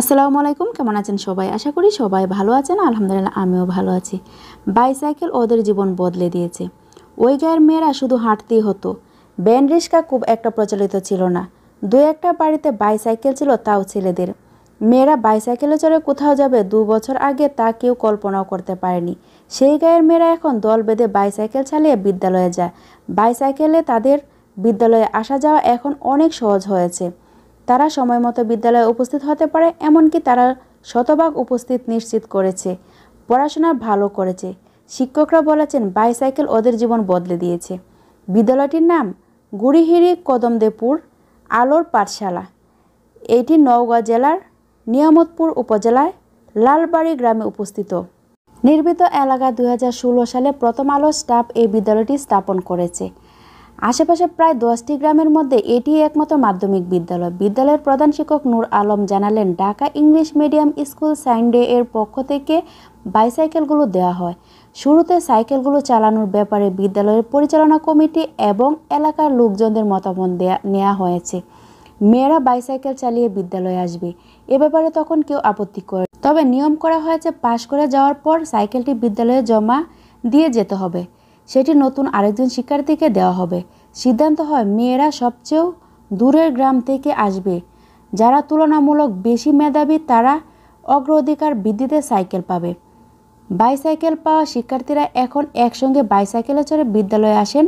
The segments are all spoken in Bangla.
আসসালামু আলাইকুম কেমন আছেন সবাই আশা করি সবাই ভালো আছেন আলহামদুলিল্লাহ আমিও ভালো আছি বাইসাইকেল ওদের জীবন বদলে দিয়েছে ওই গায়ের মেয়েরা শুধু হাঁটতেই হতো ব্যান রিস্কা খুব একটা প্রচলিত ছিল না দু একটা বাড়িতে বাইসাইকেল ছিল তাও ছেলেদের মেয়েরা বাইসাইকেলে চড়ে কোথাও যাবে দু বছর আগে তা কেউ কল্পনাও করতে পারেনি সেই গায়ের মেয়েরা এখন দল বেঁধে বাইসাইকেল চালিয়ে বিদ্যালয়ে যায় বাইসাইকেলে তাদের বিদ্যালয়ে আসা যাওয়া এখন অনেক সহজ হয়েছে তারা সময় মতো বিদ্যালয়ে উপস্থিত হতে পারে এমনকি তারা শতভাগ উপস্থিত নিশ্চিত করেছে পড়াশোনা ভালো করেছে শিক্ষকরা বলেছেন বাইসাইকেল ওদের জীবন বদলে দিয়েছে বিদ্যালয়টির নাম গুড়িহিড়ি কদমদেপুর আলোর পাঠশালা এটি নওগাঁ জেলার নিয়ামতপুর উপজেলায় লালবাড়ি গ্রামে উপস্থিত নির্মিত এলাকা দু সালে প্রথম আলো স্টাফ এই বিদ্যালয়টি স্থাপন করেছে আশেপাশে প্রায় দশটি গ্রামের মধ্যে এটি একমাত্র মাধ্যমিক বিদ্যালয় বিদ্যালয়ের প্রধান শিক্ষক নূর আলম জানালেন Dhaka English medium school Sunday এর পক্ষ থেকে বাইসাইকেলগুলো দেওয়া হয় শুরুতে সাইকেলগুলো চালানোর ব্যাপারে বিদ্যালয়ের পরিচালনা কমিটি এবং এলাকার লোকজনদের মতামত দেয়া নেওয়া হয়েছে মেয়েরা বাইসাইকেল চালিয়ে বিদ্যালয়ে আসবে এ ব্যাপারে তখন কেউ আপত্তি করে তবে নিয়ম করা হয়েছে পাশ করে যাওয়ার পর সাইকেলটি বিদ্যালয়ে জমা দিয়ে যেতে হবে সেটি নতুন আরেকজন শিক্ষার্থীকে দেওয়া হবে সিদ্ধান্ত হয় মেয়েরা সবচেয়েও দূরের গ্রাম থেকে আসবে যারা তুলনামূলক বেশি মেধাবী তারা অগ্রাধিকার বৃদ্ধিতে সাইকেল পাবে বাইসাইকেল পাওয়া শিক্ষার্থীরা এখন একসঙ্গে বাইসাইকেলে চড়ে বিদ্যালয়ে আসেন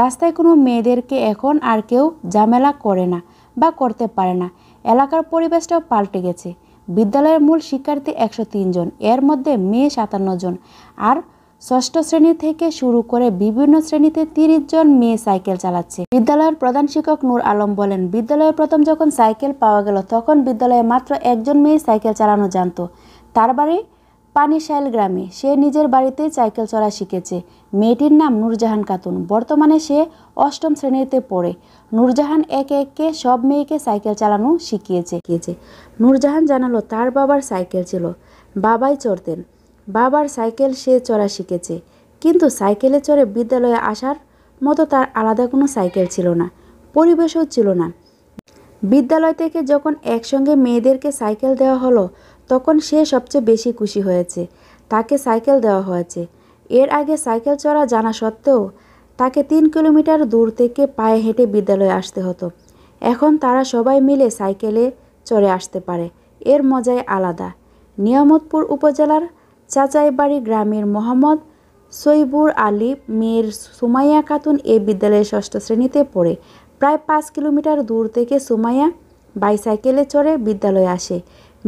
রাস্তায় কোনো মেয়েদেরকে এখন আর কেউ ঝামেলা করে না বা করতে পারে না এলাকার পরিবেশটাও পাল্টে গেছে বিদ্যালয়ের মূল শিক্ষার্থী একশো জন এর মধ্যে মেয়ে সাতান্ন জন আর ষষ্ঠ শ্রেণী থেকে শুরু করে বিভিন্ন শ্রেণীতে তিরিশ জন মেয়ে সাইকেল চালাচ্ছে বিদ্যালয়ের প্রধান শিক্ষক নূর আলম বলেন বিদ্যালয়ে প্রথম যখন সাইকেল পাওয়া গেল তখন বিদ্যালয়ে মাত্র একজন মেয়ে সাইকেল চালানো জানত তার বাড়ি পানিশাইল গ্রামে সে নিজের বাড়িতেই সাইকেল চলা শিখেছে মেয়েটির নাম নূরজাহান খাতুন বর্তমানে সে অষ্টম শ্রেণীতে পড়ে নূরজাহান একে একে সব মেয়েকে সাইকেল চালানো শিখিয়েছে নূরজাহান জানালো তার বাবার সাইকেল ছিল বাবাই চড়তেন বাবার সাইকেল সে চড়া শিখেছে কিন্তু সাইকেলে চড়ে বিদ্যালয়ে আসার মতো তার আলাদা কোনো সাইকেল ছিল না পরিবেশও ছিল না বিদ্যালয় থেকে যখন একসঙ্গে মেয়েদেরকে সাইকেল দেওয়া হলো তখন সে সবচেয়ে বেশি খুশি হয়েছে তাকে সাইকেল দেওয়া হয়েছে এর আগে সাইকেল চড়া জানা সত্ত্বেও তাকে তিন কিলোমিটার দূর থেকে পায়ে হেঁটে বিদ্যালয়ে আসতে হতো এখন তারা সবাই মিলে সাইকেলে চড়ে আসতে পারে এর মজাই আলাদা নিয়ামতপুর উপজেলার চাচাই বাড়ি গ্রামের মোহাম্মদ সৈবুর আলী মেয়ের সুমাইয়া খাতুন এ বিদ্যালয়ে ষষ্ঠ শ্রেণীতে পড়ে প্রায় পাঁচ কিলোমিটার দূর থেকে সুমাইয়া বাইসাইকেলে চড়ে বিদ্যালয়ে আসে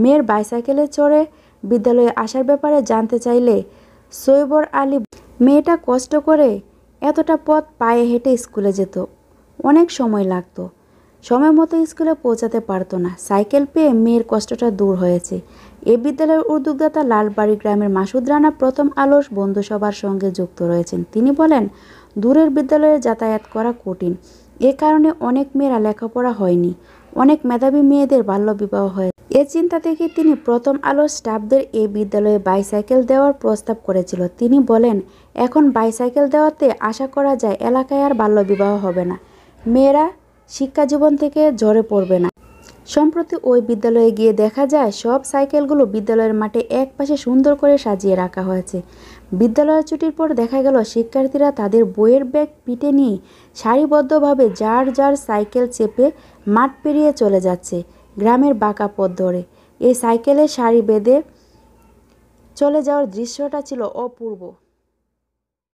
মেয়ের বাইসাইকেলে চড়ে বিদ্যালয়ে আসার ব্যাপারে জানতে চাইলে সৈবর আলী মেয়েটা কষ্ট করে এতটা পথ পায়ে হেঁটে স্কুলে যেত অনেক সময় লাগতো সময় মতো স্কুলে পৌঁছাতে পারতো না সাইকেল পেয়ে মেয়ের কষ্টটা দূর হয়েছে এ বিদ্যালয়ের উদ্যোগদাতা লালবাড়ি গ্রামের মাসুদ রানা প্রথম আলোর বন্ধুসভার সঙ্গে যুক্ত রয়েছেন তিনি বলেন দূরের বিদ্যালয়ে যাতায়াত করা কঠিন এ কারণে অনেক মেয়েরা লেখাপড়া হয়নি অনেক মেধাবী মেয়েদের বাল্যবিবাহ হয়ে এ চিন্তা থেকে তিনি প্রথম আলো স্টাফদের এই বিদ্যালয়ে বাইসাইকেল দেওয়ার প্রস্তাব করেছিল তিনি বলেন এখন বাইসাইকেল দেওয়াতে আশা করা যায় এলাকায় আর বাল্যবিবাহ হবে না মেয়েরা শিক্ষা জীবন থেকে ঝরে পড়বে না সম্প্রতি ওই বিদ্যালয়ে গিয়ে দেখা যায় সব সাইকেলগুলো বিদ্যালয়ের মাঠে এক পাশে সুন্দর করে সাজিয়ে রাখা হয়েছে বিদ্যালয়ের ছুটির পর দেখা গেল শিক্ষার্থীরা তাদের বইয়ের ব্যাগ পিটে নিয়ে সারিবদ্ধভাবে যার যার সাইকেল চেপে মাঠ পেরিয়ে চলে যাচ্ছে গ্রামের বাঁকা পথ ধরে এই সাইকেলে সারি বেঁধে চলে যাওয়ার দৃশ্যটা ছিল অপূর্ব